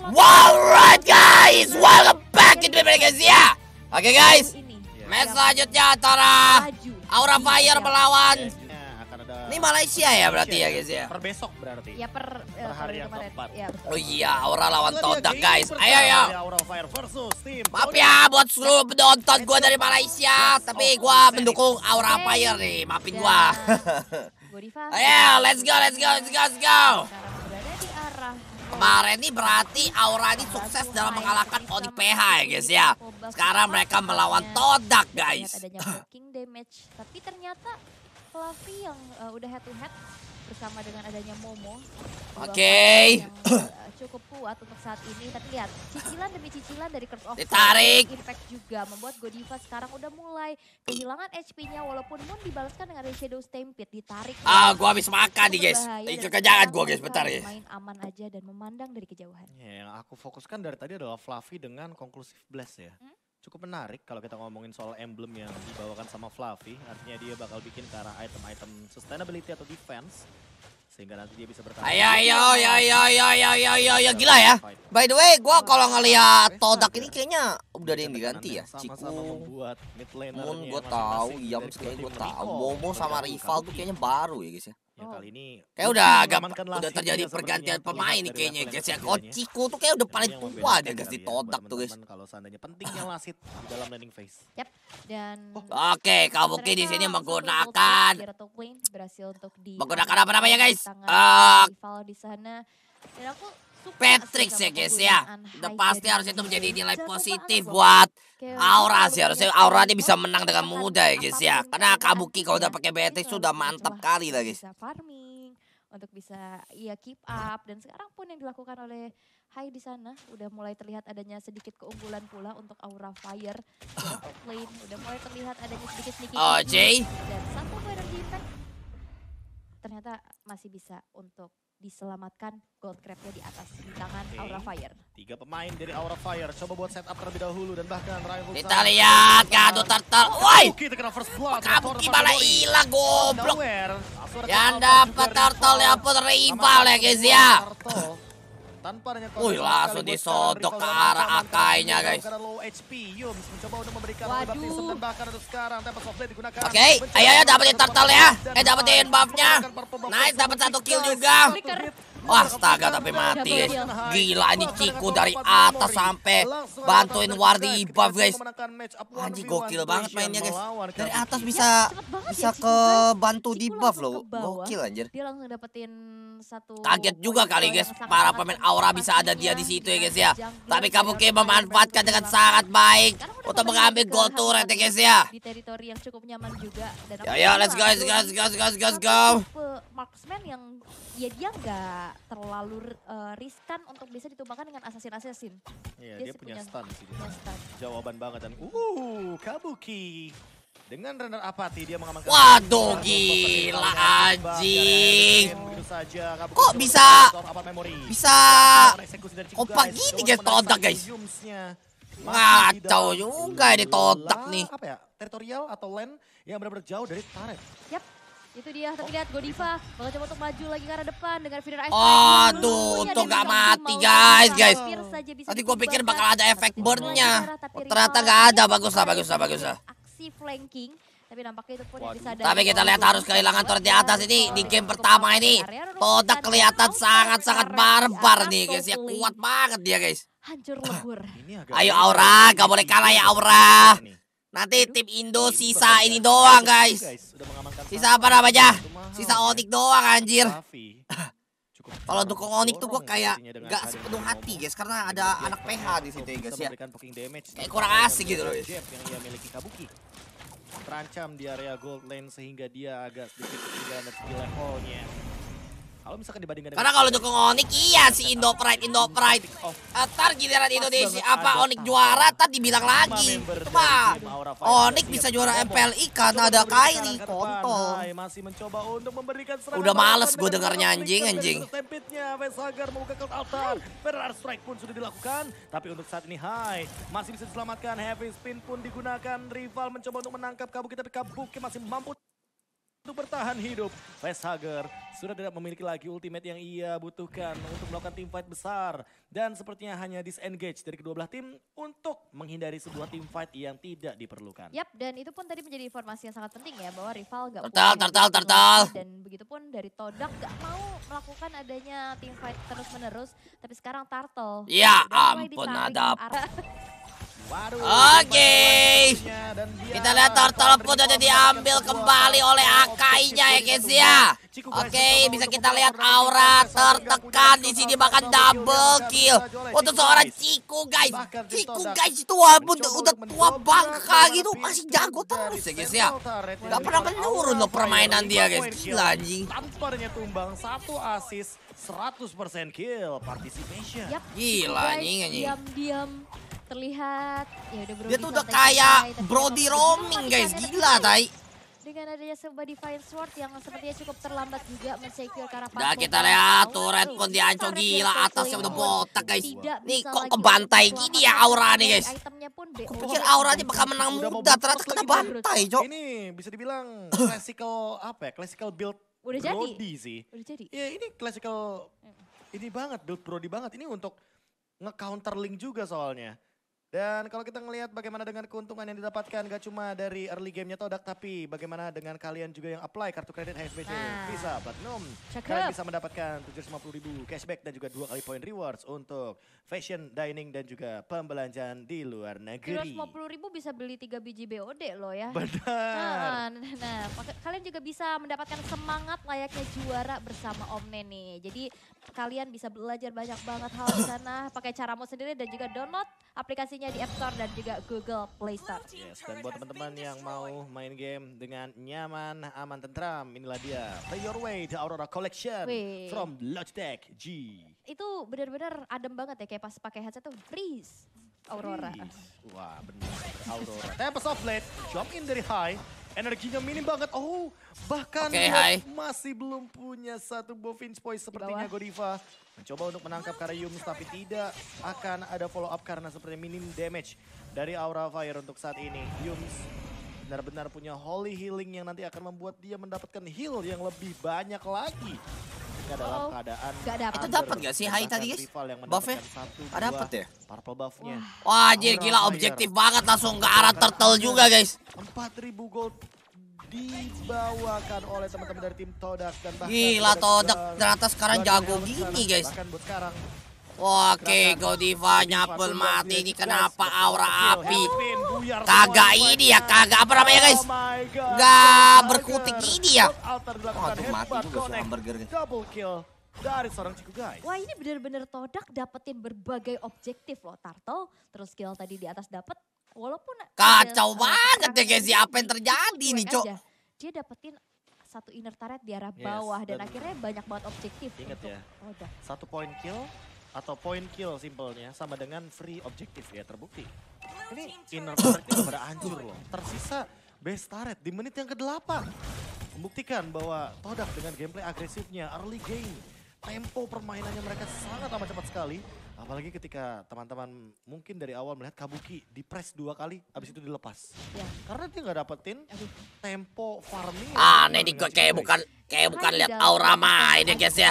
Wow, right guys, welcome back into ya. Oke guys, iya. match selanjutnya antara Aura iya. Fire melawan iya, ini Malaysia ya berarti ya guys ya. Per besok berarti. Ya per, eh, hari yang keempat. Ya, oh iya, Aura lawan Todak guys. Ayo ya. Maaf ya buat seluruh penonton gue dari Malaysia, tapi gue mendukung Aura Fire nih. Maafin ya. gue. Ayo, let's go, let's go, let's go, let's go. Kemarin ini berarti Aura ini sukses dalam mengalahkan Odi PH ya guys ya. Sekarang mereka melawan Todak guys. damage, tapi ternyata Fluffy yang eh, udah head to head bersama dengan adanya Momo. Oke. Eh, kuat untuk saat ini. Tapi lihat, cicilan demi cicilan dari Curse of Ditarik. Impact juga membuat Godiva sekarang udah mulai kehilangan HP-nya walaupun Moon dibalaskan dengan Shadow Stampede. Ditarik. Ah, gua habis makan nih guys. kejangan gua guys, bentar ya. Main aman aja dan memandang dari kejauhan. Ya, yang aku fokuskan dari tadi adalah Fluffy dengan Conclusive blast ya. Hmm? cukup menarik kalau kita ngomongin soal emblem yang dibawakan sama Fluffy. Artinya dia bakal bikin ke arah item-item sustainability atau defense sehingga nanti dia bisa bertahan. Ayo ayo ayo ayo ayo ayo ayo ayo, ayo. gila ya. By the way, gua kalau ngelihat Todak ini kayaknya udah ada yang diganti ya. Ciku mun gua tahu, iya mesti gua tahu. Momo sama Rival tuh ya. kayaknya baru ya guys ya. Ya oh. kali ini kayak udah agak udah terjadi pergantian pemain nih kayaknya guys ya. kociku tuh kayak udah paling tua dia guys ditodak tuh guys. Kalau seandainya pentingnya lasit di dalam landing phase. Yap. Dan oh. Oke, kamu di sini menggunakan menggunakan apa namanya guys? Eh, di sana. Dan aku Patrick sih guys Ya, udah pasti harus itu menjadi nilai positif buat Aura sih harusnya gitu. Aura ini bisa menang dengan mudah ya guys ya. Karena Kabuki kalau udah pakai Patrick sudah mantap kali lah guys. Farming untuk bisa ya keep up dan sekarang pun yang dilakukan oleh Hai di sana udah mulai terlihat adanya sedikit keunggulan pula untuk Aura Fire lain udah mulai terlihat adanya sedikit sedikit Oh, Jay. Dan satu ternyata masih bisa untuk diselamatkan gold crabnya di atas di tangan okay. Aura Fire. Tiga pemain dari Aura Fire coba buat setup terlebih dahulu dan bahkan rival Kita lihat Gado Turtle. Woi. Kabuki malah hilang goblok. Yang dapat turtle ya pun rival ya guys ya. Tanpa adanya Wih, langsung disodok ke arah akainya guys. low HP, Waduh. sekarang. Oke, okay. ayo ya dapetin turtle ya. Eh dapetin buffnya. Nice, dapat satu kill juga. Astaga tapi mati guys. Gila ini ciku dari atas sampai bantuin Wardi buff guys. Anjing gokil banget mainnya guys. Dari atas bisa iya, bisa ya, ke bantu di buff loh. Gokil anjir. Dia langsung dapetin satu Kaget juga kali guys para pemain aura bisa ada dia di situ ya guys ya. Tapi kamu kayak memanfaatkan dengan sangat baik untuk mengambil gold turret ya guys ya. Di teritori yang cukup nyaman juga dan Ya ya let's go let's go let's go let's go let's go. yang ya dia enggak terlalu uh, riskan untuk bisa ditumbangkan dengan assassin-assassin. Iya, dia, dia punya, punya stun sih dia. Punya stun. Jawaban banget dan uh Kabuki dengan runner apati dia mengamankan Waduh gila anjing. Kok bisa bisa kompak gini guys totak guys. Ngacau juga ini totak nih. Apa ya? Teritorial atau land yang benar-benar jauh dari turret. Yap. Itu dia terlihat Godiva coba untuk maju lagi ke arah depan dengan feeder ice. Oh tuh, tuh gak mati guys, guys. Tadi gue pikir bakal ada efek burn burnnya. Ternyata gak ada, bagus lah, bagus lah, bagus lah. Aksi flanking. Tapi nampaknya itu pun yang ada Tapi kita lihat harus kehilangan turret di atas ini di game pertama ini. Todak kelihatan sangat-sangat barbar nih guys. Ya kuat banget dia guys. Hancur lebur. Ayo Aura, gak boleh kalah ya Aura. Nanti tim Indo sisa ini doang guys. Sisa apa namanya? Sisa Onik doang anjir. Kalau dukung Onik tuh gue kayak gak sepenuh hati guys karena ada anak PH di situ guys ya. Kayak kurang asik gitu loh. Terancam di area gold lane sehingga dia agak sedikit ketinggalan dari levelnya. Kalau misalkan dibandingkan Karena kalau dukung Onik iya si Indo Pride Indo Pride. Ntar oh. eh, giliran Indonesia apa Onik juara tadi dibilang lagi. Cuma Onik bisa iya, juara MPLI karena ada Kairi kontol. Masih mencoba untuk memberikan serangan. Udah males gue dengarnya anjing anjing. Tempitnya Vesager mau ke altar. Ferrar strike pun sudah dilakukan tapi untuk saat ini Hai masih bisa diselamatkan. Heavy spin pun digunakan. Rival mencoba untuk menangkap Kabuki tapi Kabuki masih mampu untuk bertahan hidup, Facehugger sudah tidak memiliki lagi ultimate yang ia butuhkan untuk melakukan team fight besar. Dan sepertinya hanya disengage dari kedua belah tim untuk menghindari sebuah team fight yang tidak diperlukan. Yap, dan itu pun tadi menjadi informasi yang sangat penting ya bahwa rival gak tertal, tertal, tertal. Dan begitu pun dari Todak gak mau melakukan adanya team fight terus menerus. Tapi sekarang Turtle. Ya ampun, ada Oke. Kita lihat turtle pun udah diambil kembali oleh Akainya ya guys ya. Oke, bisa kita lihat aura tertekan di sini bahkan double kill untuk seorang Ciku guys. Ciku guys itu walaupun udah tua bangka gitu masih jago terus ya guys ya. Gak pernah menurun loh permainan dia guys. Gila anjing. Tamparnya tumbang satu asis 100% kill participation. Gila anjing anjing. Diam-diam terlihat. Ya udah Brody Dia tuh udah kayak Brody roaming guys, gila tai. Dengan adanya sebuah Divine Sword yang sepertinya cukup terlambat juga mensecure Karapan. Nah kita lihat tuh Redcon diancur gila atasnya udah botak guys. Nih kok kebantai gini ya aura nih guys. Aku pikir auranya bakal menang muda ternyata kena bantai cok. Ini bisa dibilang classical apa ya, classical build Udah Brody sih. Udah jadi. Ya ini classical mm. ini banget build Brody banget. Ini untuk nge-counter link juga soalnya. Dan kalau kita melihat bagaimana dengan keuntungan yang didapatkan gak cuma dari early gamenya Todak tapi bagaimana dengan kalian juga yang apply kartu kredit HSBC nah. Visa Platinum. Cakep. Kalian bisa mendapatkan 750 ribu cashback dan juga dua kali poin rewards untuk fashion, dining dan juga pembelanjaan di luar negeri. 750 ribu bisa beli tiga biji BOD loh ya. Benar. Nah, nah, nah. kalian juga bisa mendapatkan semangat layaknya juara bersama Om Neni Jadi kalian bisa belajar banyak banget hal di sana pakai caramu sendiri dan juga download aplikasinya tentunya di App Store dan juga Google Play Store. Yes, dan buat teman-teman yang mau main game dengan nyaman, aman, tentram, inilah dia. Play Your Way The Aurora Collection Wee. from Logitech G. Itu benar-benar adem banget ya kayak pas pakai headset tuh freeze. Aurora. Freeze. Wah benar Aurora. Tempest of Blade, jump in dari high, energinya minim banget. Oh, bahkan okay, masih belum punya satu pinch point sepertinya Godiva. Mencoba untuk menangkap Karayum tapi tidak akan ada follow up karena seperti minim damage dari Aura Fire untuk saat ini. Yums benar-benar punya Holy Healing yang nanti akan membuat dia mendapatkan heal yang lebih banyak lagi. Jika dalam oh. keadaan gak dapet. Itu dapat gak sih Hai tadi guys? Buffnya? Ada ah, dapat ya? Purple buffnya. Wah anjir gila objektif banget langsung ke arah turtle juga guys. 4000 gold dibawakan oleh teman-teman dari tim Todak dan bahkan Gila Todak ternyata sekarang jago gini guys. Oke, Godiva nyapul mati ini kenapa aura api? Kagak ini ya, kagak apa namanya guys? Gak berkutik ini ya. Oh, tuh mati juga hamburger. dari seorang Ciku guys. Wah ini benar-benar Todak dapetin berbagai objektif loh tarto Terus skill tadi di atas dapet, walaupun kacau banget ya guys apa yang terjadi nih cok dia dapetin satu inner turret di arah bawah yes, dan, dan akhirnya banyak banget objektif Ingat ya roda. satu poin kill atau point kill simpelnya sama dengan free objektif ya terbukti ini inner turret pada hancur loh tersisa base turret di menit yang ke-8 membuktikan bahwa Todak dengan gameplay agresifnya early game tempo permainannya mereka sangat amat cepat sekali Apalagi ketika teman-teman mungkin dari awal melihat Kabuki di press dua kali, abis itu dilepas. Ya. Karena dia nggak dapetin tempo farming. Ah, ini gue kayak bukan kayak bukan lihat aura main ya guys ya.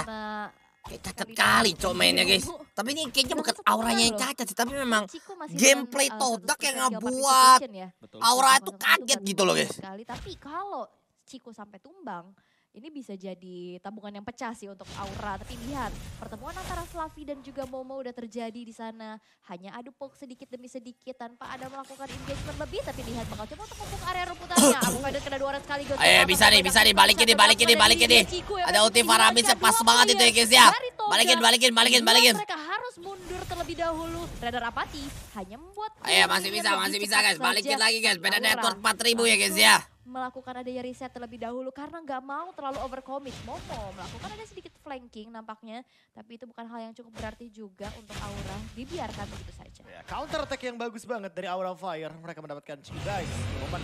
Kayak cacat kali cowok mainnya guys. Tapi ini kayaknya bukan auranya yang cacat sih, tapi memang gameplay eh, todak yang buat ya. aura itu kaget gitu loh guys. Tapi kalau Ciko sampai tumbang, ini bisa jadi tabungan yang pecah sih untuk Aura. Tapi lihat, pertemuan antara Slavi dan juga Momo udah terjadi di sana. Hanya adu poke sedikit demi sedikit tanpa ada melakukan engagement lebih. Tapi lihat bakal coba untuk mumpung area rumputannya. Avocado kena dua orang sekali. Ayo bisa nih, bisa nih, balikin nih, balikin nih, balikin nih. Ada ulti yang pas banget itu ya guys ya. Balikin, balikin, balikin, balikin. Mereka harus mundur terlebih dahulu. Radar apati hanya membuat... Ayo masih bisa, masih bisa guys. Balikin lagi guys. Beda network 4000 ya guys ya melakukan adanya riset terlebih dahulu karena nggak mau terlalu overcommit. Momo melakukan ada sedikit flanking nampaknya, tapi itu bukan hal yang cukup berarti juga untuk Aura dibiarkan begitu saja. Ya, counter attack yang bagus banget dari Aura Fire, mereka mendapatkan guys Momen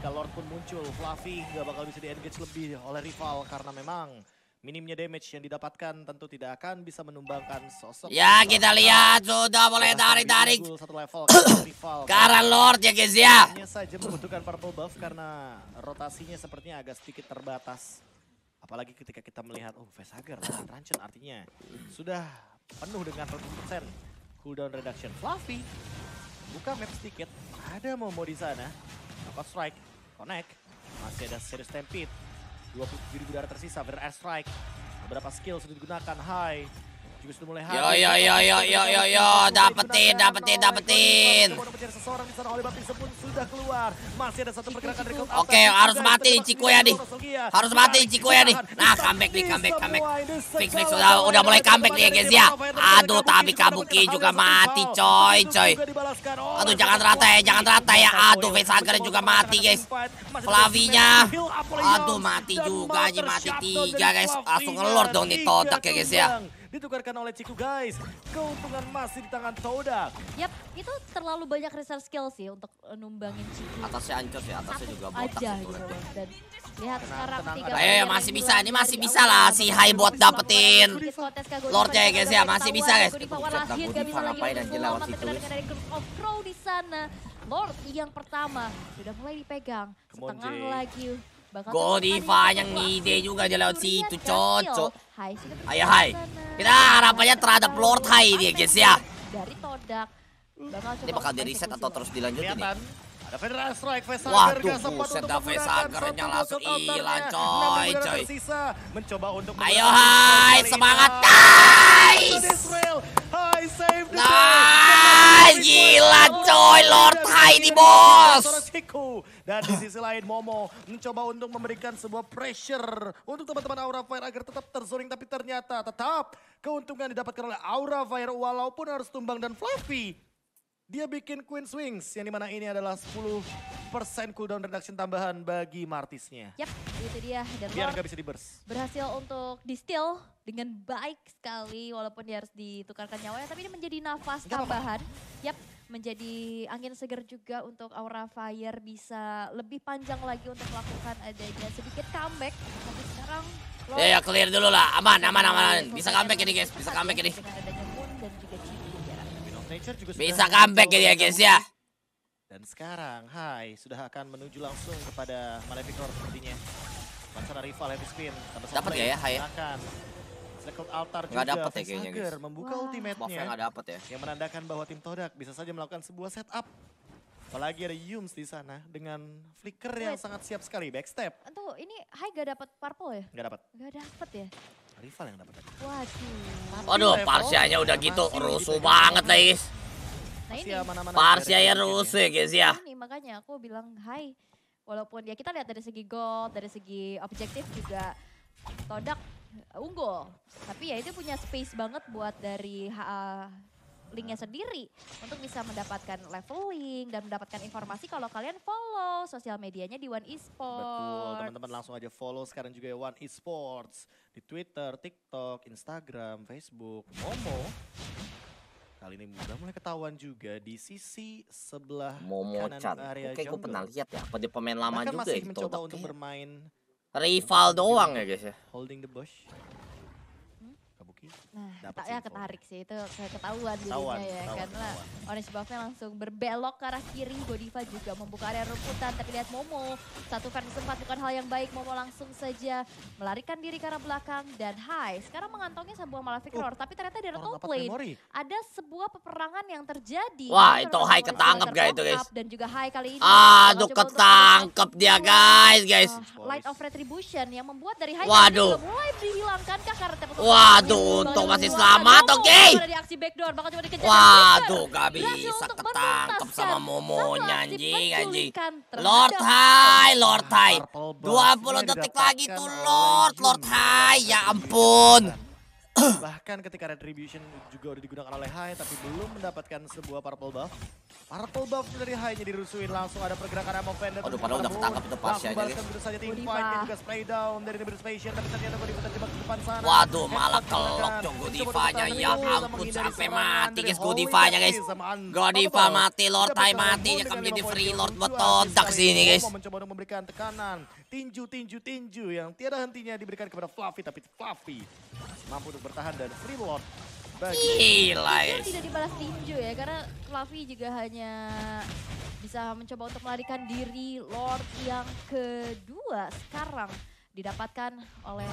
jika Lord pun muncul, Fluffy nggak bakal bisa di-engage lebih oleh rival karena memang Minimnya damage yang didapatkan tentu tidak akan bisa menumbangkan sosok. Ya kita lihat sudah mulai tarik-tarik. Karena Lord ya guys ya. Hanya saja membutuhkan purple buff karena rotasinya sepertinya agak sedikit terbatas. Apalagi ketika kita melihat oh Vesager terancam artinya sudah penuh dengan 100% cooldown reduction. Fluffy buka map sedikit. Ada Momo di sana. Dapat strike. Connect. Masih ada series stampede. 27 di udara tersisa, Werner strike. Beberapa skill sudah digunakan, high habis itu mulai Yo yo yo yo yo yo yo dapetin dapetin dapetin. Oke, ya, harus mati Ciko ya nih. Harus mati Ciko ya nih. Nah, comeback nih, comeback, comeback. Fix fix udah udah mulai comeback nih ya guys ya. Aduh, tapi Kabuki juga mati coy, coy. Aduh, jangan rata ya, jangan rata ya. Aduh, Vesager juga mati guys. Flavinya. Aduh, mati juga anjing mati tiga guys. Langsung ngelor dong nih totak ya guys ya ditukarkan oleh Ciku guys. Keuntungan masih di tangan Todak. Yap, itu terlalu banyak research skill sih untuk numbangin Ciku. Atasnya ancur sih atasnya Satu juga botak aja gitu. Dan lihat sekarang tiga Eh, masih bisa, ini masih bisa lah si high buat dapetin. Lord ya guys ya, masih bisa guys. lagi di Lord yang pertama sudah mulai dipegang. Setengah lagi Godiva yang ngide juga di laut iya, situ cocok. Ayo hai. Kita harapannya terhadap Lord Hai dia guys ya. Dari Todak. ini bakal di reset atau terus dilanjutin nih. Ada Federal Strike, Waduh, buset dah langsung hilang ah, coy, coy. Ayo hai, semangat guys. Nice, gila coy, Lord Hai di bos. Dan di sisi lain Momo mencoba untuk memberikan sebuah pressure untuk teman-teman Aura Fire agar tetap terzoning tapi ternyata tetap keuntungan didapatkan oleh Aura Fire walaupun harus tumbang dan Fluffy. Dia bikin Queen Swings yang dimana ini adalah 10 persen cooldown reduction tambahan bagi Martisnya. Yap, itu dia. Dan Biar nggak bisa di burst. Berhasil untuk di-steal dengan baik sekali walaupun dia harus ditukarkan nyawanya. Tapi ini menjadi nafas gak tambahan. Apa -apa. Yap, menjadi angin segar juga untuk Aura Fire bisa lebih panjang lagi untuk melakukan adanya sedikit comeback. Tapi sekarang Ya, ya clear dulu lah. Aman, aman, aman. aman. Bisa comeback ini guys, bisa comeback ini. Bisa comeback ini ya guys ya. Dan sekarang, Hai sudah akan menuju langsung kepada Maleficor sepertinya. Langsung rival heavy spin. Dapat gak ya, ya, Hai? Ya. Akan Blackout Altar juga. Gak dapet ya kayaknya guys. Membuka wow. ultimate-nya. gak dapet ya. Yang menandakan bahwa tim Todak bisa saja melakukan sebuah setup. Apalagi ada Yums di sana dengan flicker Wait. yang sangat siap sekali backstep. Tuh ini Hai gak dapet purple ya? Gak dapet. Gak dapet ya? Rival yang dapat tadi. Waduh. Aduh, parsianya udah gitu rusuh banget lah guys. Nah ini. Parsianya rusuh ya guys ya. Ini makanya aku bilang Hai. Walaupun ya kita lihat dari segi gold, dari segi objektif juga Todak unggul. Tapi ya itu punya space banget buat dari HA linknya nah. sendiri untuk bisa mendapatkan leveling dan mendapatkan informasi kalau kalian follow sosial medianya di One Esports. Betul, teman-teman langsung aja follow sekarang juga ya One Esports di Twitter, TikTok, Instagram, Facebook, Momo. Kali ini udah mulai ketahuan juga di sisi sebelah Momo kanan Chan. area Oke, jungle. Oke, gue pernah lihat ya, pada pemain lama Bahkan juga masih ya, mencoba untuk bermain rival doang ya guys ya. Holding the bush. Oke. Nah, Dapat ya ketarik sih itu ketahuan dirinya ya ketahuan, karena ketahuan. Orange Buffnya langsung berbelok ke arah kiri. Godiva juga membuka area rumputan terlihat Momo. Satu fan sempat bukan hal yang baik. Momo langsung saja melarikan diri ke arah belakang dan Hai sekarang mengantongi sebuah Malafikor. Oh, uh, tapi ternyata dia Roto Plane ada sebuah peperangan yang terjadi. Wah itu Hai ketangkep guys itu guys. Dan juga Hai kali ini. Aduh ketangkep dia guys guys. Uh, light of Retribution yang membuat dari Hai Waduh. mulai dihilangkan karena Waduh. Untuk ya, masih selamat, oke. Okay. Waduh, gak bisa ketangkep kan? sama momonya anjing, anjing. Lord High, nah, Lord Hai. 20 detik lagi tuh Lord, Lord High. Ya nah, ampun. Nah. Bahkan ketika Retribution juga udah digunakan oleh High, tapi belum mendapatkan sebuah purple buff. Purple buff dari hai nya dirusuin, langsung ada pergerakan ammo dan Aduh, padahal udah ketangkap itu pasti aja, guys. Langsung saja tim fight, juga spray down dari Nebir Spatial, tapi ternyata Godiva jebak di depan sana. Waduh, malah kelok dong Godiva-nya. ya ampun, sampai mati, guys, Godiva-nya guys. Godiva mati, Lord Tai mati, ya kami jadi free Lord buat todak sini, guys. Mencoba untuk memberikan tekanan, tinju, tinju, tinju, yang tiada hentinya diberikan kepada Fluffy, tapi Fluffy mampu untuk bertahan dan free Lord. Gila, guys. Tidak dibalas tinju ya, karena Fluffy juga hanya bisa mencoba untuk melarikan diri Lord yang kedua sekarang didapatkan oleh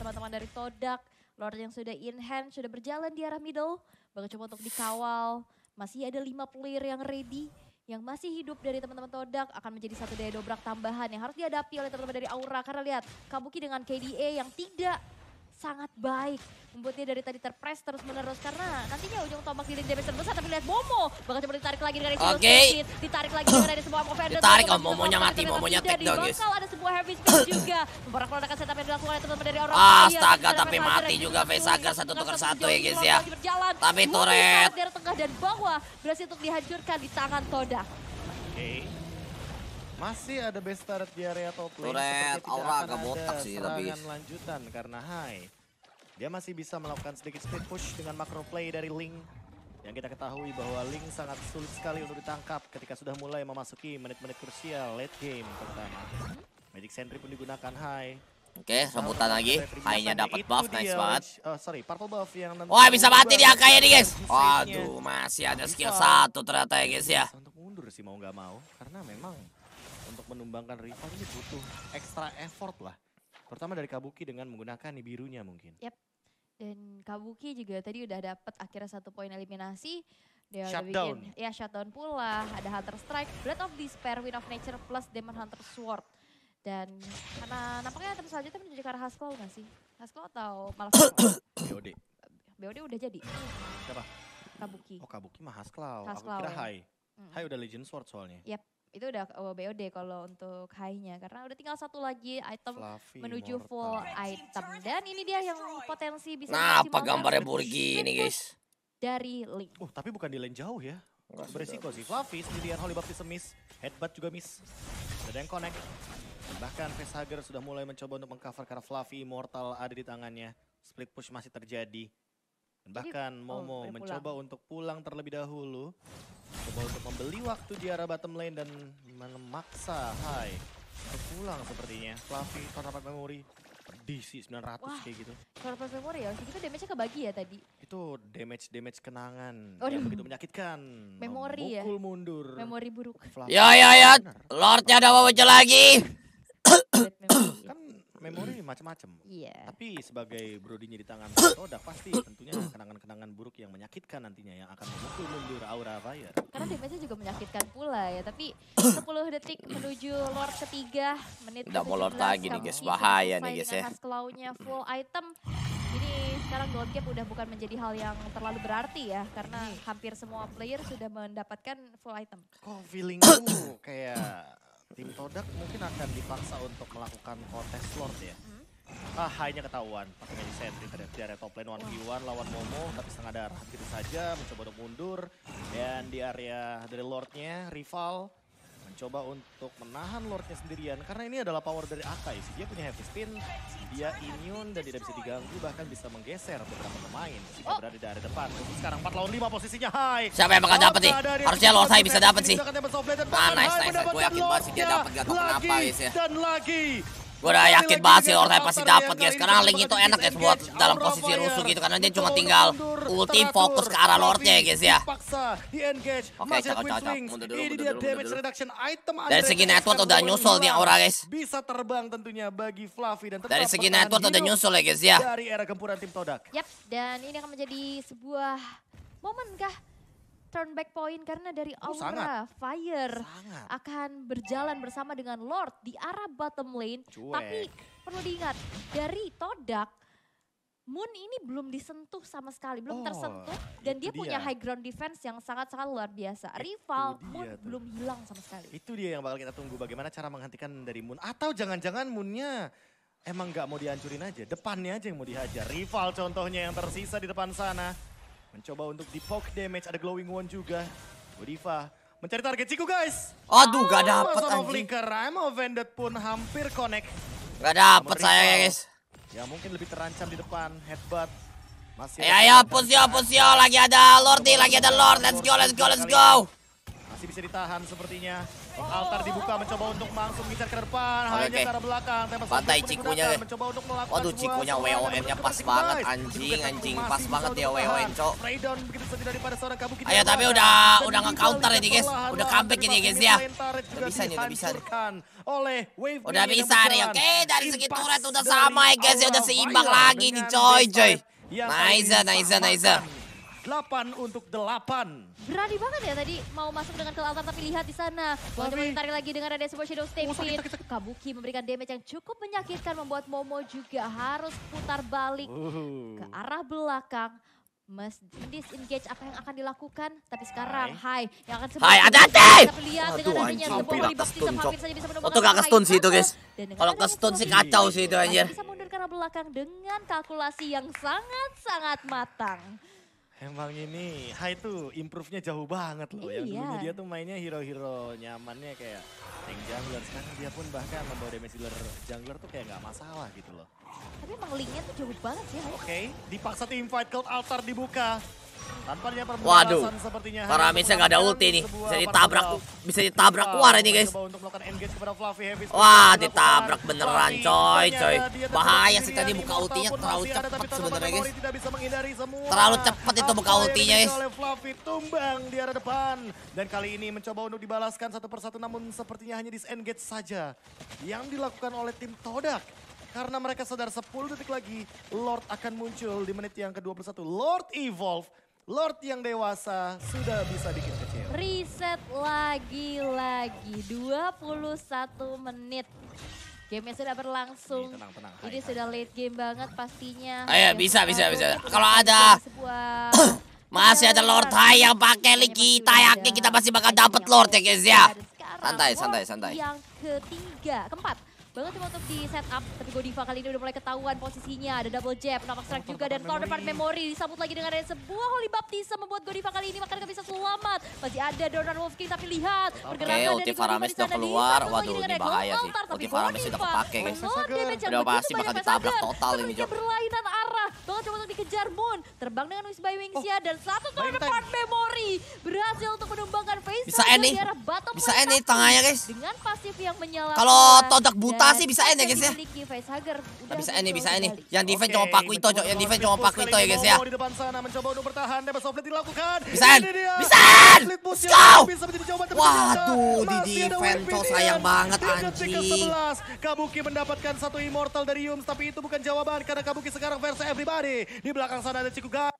teman-teman dari Todak. Lord yang sudah in hand, sudah berjalan di arah middle. Bakal coba untuk dikawal. Masih ada lima player yang ready. Yang masih hidup dari teman-teman Todak akan menjadi satu daya dobrak tambahan yang harus dihadapi oleh teman-teman dari Aura. Karena lihat, Kabuki dengan KDA yang tidak sangat baik. Membuatnya dari tadi terpres terus menerus karena nantinya ujung tombak di damage terbesar tapi lihat Momo bakal coba ditarik lagi dengan Oke. Okay. Ditarik lagi dengan ada sebuah offender. Ditarik oh, Momonya mati, Momonya take down guys. ada sebuah heavy speed juga. Memporak perakan setup yang dilakukan oleh teman-teman dari orang. Astaga tapi mati juga face agar satu tukar satu ya guys ya. Tapi turret. Dari tengah dan bawah berhasil untuk dihancurkan di tangan todak Oke. Masih ada best turret di area top lane. Turret aura agak botak sih tapi. lanjutan karena high. Dia masih bisa melakukan sedikit speed push dengan macro play dari Link. Yang kita ketahui bahwa Link sangat sulit sekali untuk ditangkap ketika sudah mulai memasuki menit-menit krusial late game pertama Magic Sentry pun digunakan high. Oke, okay, rambutan lagi. High-nya dapat buff, nice banget. Uh, sorry, purple buff yang nanti Wah, bisa mati dia kayaknya nih, guys. Waduh, masih ada skill satu ternyata ya, guys ya. Untuk mundur sih mau nggak mau, karena memang untuk menumbangkan rival ini butuh ekstra effort lah. Pertama dari Kabuki dengan menggunakan birunya mungkin. Yep. Dan Kabuki juga tadi udah dapat akhirnya satu poin eliminasi. Dia shutdown. Bikin, ya shutdown pula, ada Hunter Strike, Blood of Despair, Wind of Nature, plus Demon Hunter Sword. Dan karena nampaknya item saja itu menjadi arah Haskel nggak sih? Haskel atau malah BOD. BOD udah jadi. Siapa? Kabuki. Oh Kabuki mah Haskel. Aku kira ya. Hai. Hai udah Legend Sword soalnya. Yep itu udah BOD kalau untuk high-nya karena udah tinggal satu lagi item Fluffy, menuju mortal. full item dan ini dia yang potensi bisa nah apa gambarnya burgi ini guys dari Link. Oh, tapi bukan di lane jauh ya. Beresiko sih. Fluffy sendirian Holy Baptist miss. Headbutt juga miss. Ada yang connect. Bahkan Facehugger sudah mulai mencoba untuk mengcover karena Fluffy Immortal ada di tangannya. Split push masih terjadi. Bahkan oh, Momo oh, mencoba pulang. untuk pulang terlebih dahulu. Coba untuk membeli waktu di arah bottom lane dan memaksa Hai pulang sepertinya. Fluffy, tanaman memori. DC 900 Wah, kayak gitu. Corporate memory ya, itu damage-nya kebagi ya tadi? Itu damage-damage kenangan oh, yang iya. begitu menyakitkan. Memori ya? mundur. Memori buruk. Fluffy. Ya, ya, ya. Lordnya ada apa lagi? kan memori macam-macam. Iya. Tapi sebagai brodinya di tangan udah pasti tentunya kenangan-kenangan buruk yang menyakitkan nantinya yang akan memukul mundur aura Fire. Karena defense juga menyakitkan pula ya, tapi 10 detik menuju Lord ketiga, menit Udah mau Lord lagi nih guys, bahaya nih guys ya. Klaunya full item. Ini sekarang gold cap udah bukan menjadi hal yang terlalu berarti ya karena hampir semua player sudah mendapatkan full item. Kok feeling kayak Tim Todak mungkin akan dipaksa untuk melakukan kontes Lord ya. Hmm. Ah, hanya ketahuan. Pakai Magic Sentry ternyata di area top lane 1v1 lawan Momo, tapi setengah darah. Gitu saja, mencoba untuk mundur. Dan di area dari Lordnya, rival mencoba untuk menahan Lordnya sendirian karena ini adalah power dari Akai sih. Dia punya heavy spin, dia immune dan tidak bisa diganggu bahkan bisa menggeser beberapa pemain jika oh. berada di area depan. Terus sekarang 4 lawan 5 posisinya high. Siapa yang bakal dapat sih Harusnya Lord saya bisa dapat sih. Ah nice nice, gue yakin banget sih dia dapat gak tau kenapa ya. Dan lagi Gue udah yakin banget sih Ortai pasti dapat guys. Karena Link itu enak guys buat dalam posisi rusuh gitu. Karena dia cuma tinggal ulti fokus ke arah Lordnya guys ya. Oke cakep cakep. Mundur mundur dulu, mundur dulu. Dari segi network udah nyusul nih Aura guys. Bisa terbang tentunya bagi Fluffy dan Dari segi network udah nyusul ya guys ya. Dari era gempuran tim Todak. Yap, dan ini akan menjadi sebuah momen kah turn back point karena dari oh, aura sangat. fire sangat. akan berjalan bersama dengan Lord di arah bottom lane. Cuek. Tapi perlu diingat dari Todak Moon ini belum disentuh sama sekali, belum oh, tersentuh dan dia, dia punya high ground defense yang sangat-sangat luar biasa. Rival Moon tuh. belum hilang sama sekali. Itu dia yang bakal kita tunggu bagaimana cara menghentikan dari Moon atau jangan-jangan Moonnya emang nggak mau dihancurin aja, depannya aja yang mau dihajar. Rival contohnya yang tersisa di depan sana. Mencoba untuk di poke damage, ada glowing one juga. Godiva mencari target Ciku guys. Aduh gak ah, dapet anjing. Flicker, I'm offended pun hampir connect. Gak dapet saya guys. Ya mungkin lebih terancam di depan, headbutt. Masih ya ya pusio pusio lagi ada Lordi lagi ada Lord let's go let's go let's go masih bisa ditahan sepertinya Altar dibuka mencoba untuk langsung ngincar ke depan, okay, hanya okay. cara belakang. Tembak Pantai cikunya deh. Mencoba untuk melakukan Waduh cikunya WOM-nya pas banget anjing anjing pas banget dia WOM cok. Ayo tapi udah udah nge-counter ini guys. Udah comeback ini guys ya. Udah bisa nih, udah bisa nih. Oleh wave udah bisa nih. Oke, dari segi turret udah sama ya guys ya udah seimbang lagi nih coy coy. Nice, nice, nice. 8 untuk 8. Berani banget ya tadi mau masuk dengan ke altar tapi lihat di sana. Bagaimana ditarik lagi dengan ada sebuah Shadow Stampin. oh, Kabuki memberikan damage yang cukup menyakitkan membuat Momo juga harus putar balik uh. ke arah belakang. Mas engage apa yang akan dilakukan tapi sekarang Hai yang akan Hai hati-hati. Lihat dengan adanya sebuah di bakti hampir saja bisa menemukan. Untuk gak ke-stun sih itu guys. Kalau ke stun sih kacau sih itu anjir. Bisa mundur ke belakang dengan kalkulasi yang sangat-sangat matang. Emang ini Hai tuh improve-nya jauh banget loh. Iya. Yang dulunya dia tuh mainnya hero-hero nyamannya kayak tank jungler. Sekarang dia pun bahkan membawa damage dealer jungler tuh kayak gak masalah gitu loh. Tapi emang tuh jauh banget sih Oke, okay. dipaksa tuh invite Cloud Altar dibuka. Tanpa Waduh, para Amisnya nggak ada ulti nih. Bisa ditabrak, bisa ditabrak keluar ini guys. Wah, ditabrak beneran coy, coy. Bahaya sih tadi buka ultinya terlalu cepat sebenarnya guys. Terlalu cepat itu buka ultinya guys. Fluffy tumbang di arah depan dan kali ini mencoba untuk dibalaskan satu persatu namun sepertinya hanya disengage saja yang dilakukan oleh tim Todak karena mereka sadar 10 detik lagi Lord akan muncul di menit yang ke-21 Lord Evolve Lord yang dewasa sudah bisa bikin kecil. Reset lagi-lagi 21 menit. Gamenya sudah berlangsung. Ini, tenang, tenang. Ini hai, sudah late game banget pastinya. Oh Ayo iya, bisa bisa bisa. Kalau ada masih ada Lord iya, High yang iya, pakai Liki Tayaknya kita masih bakal dapet Lord ya guys ya. Santai santai santai. Yang ketiga, keempat banget sih untuk di setup. Tapi Godiva kali ini udah mulai ketahuan posisinya. Ada double jab, nampak strike juga dan Thor depan memory. Disambut lagi dengan ada sebuah holy baptism membuat Godiva kali ini makanya gak bisa selamat. Masih ada Donor Wolf King tapi lihat. Oke, okay, ulti Faramis udah keluar. Waduh, ini bahaya sih. Ulti Faramis udah kepake guys. Udah pasti bakal ditabrak total ini Jok. berlainan arah. Banget coba untuk dikejar Moon. Terbang dengan Wings by Wingsia oh. dan satu counter depan memory. Berhasil untuk menumbangkan Face. Bisa ini. Bisa ini tangannya guys. Dengan pasif yang menyala. Kalau todak buta rotasi bisa ya guys ya. Nah, bisa ini bisa ini. Gitu. Yang defense cuma Paku itu, cok. Yang defense cuma Paku itu ya guys ya. Bisa Bisa. Let's go. Waduh, di defense cok sayang banget anjing. Kabuki mendapatkan satu immortal dari Yums tapi itu bukan jawaban karena Kabuki sekarang versus everybody. Di belakang sana ada Cikuga.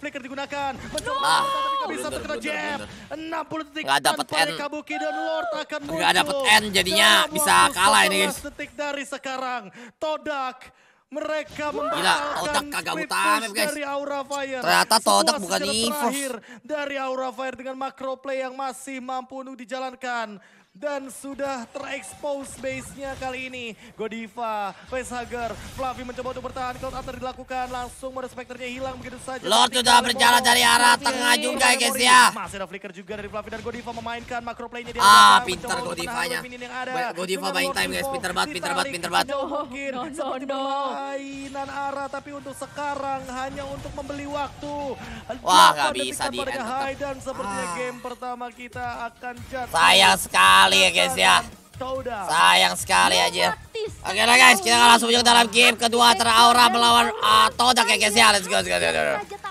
Flicker digunakan. Mencoba ah, tapi gak bisa terkena jab. 60 detik. Gak dapat N. Kabuki dan Lord akan muncul. Gak dapat N jadinya bisa kalah ini guys. detik dari sekarang. Todak mereka Gila, Todak kagak utama guys. Dari Aura Fire. Ternyata Todak bukan Evos. Terakhir dari Aura Fire dengan makro play yang masih mampu untuk dijalankan dan sudah terekspos base-nya kali ini. Godiva, Facehugger, Fluffy mencoba untuk bertahan. Cloud Hunter dilakukan langsung mode spekternya hilang begitu saja. Lord sudah berjalan dari arah Fluffy. tengah juga guys ya. Masih ada flicker juga dari Fluffy dan Godiva memainkan makro play-nya dia. Ah, pintar Godivanya. Godiva buying time guys, pintar banget, pintar banget, pintar banget. Mungkin no, no, no. mainan arah tapi untuk sekarang hanya untuk membeli waktu. Wah, nggak bisa di dan sepertinya ah. game pertama kita akan jatuh. Sayang sekali sekali ya guys ya. Sayang sekali aja. Oke lah guys, kita langsung masuk ke dalam game kedua Teraura melawan uh, Todak ya guys ya. Let's go, let's go, let's go.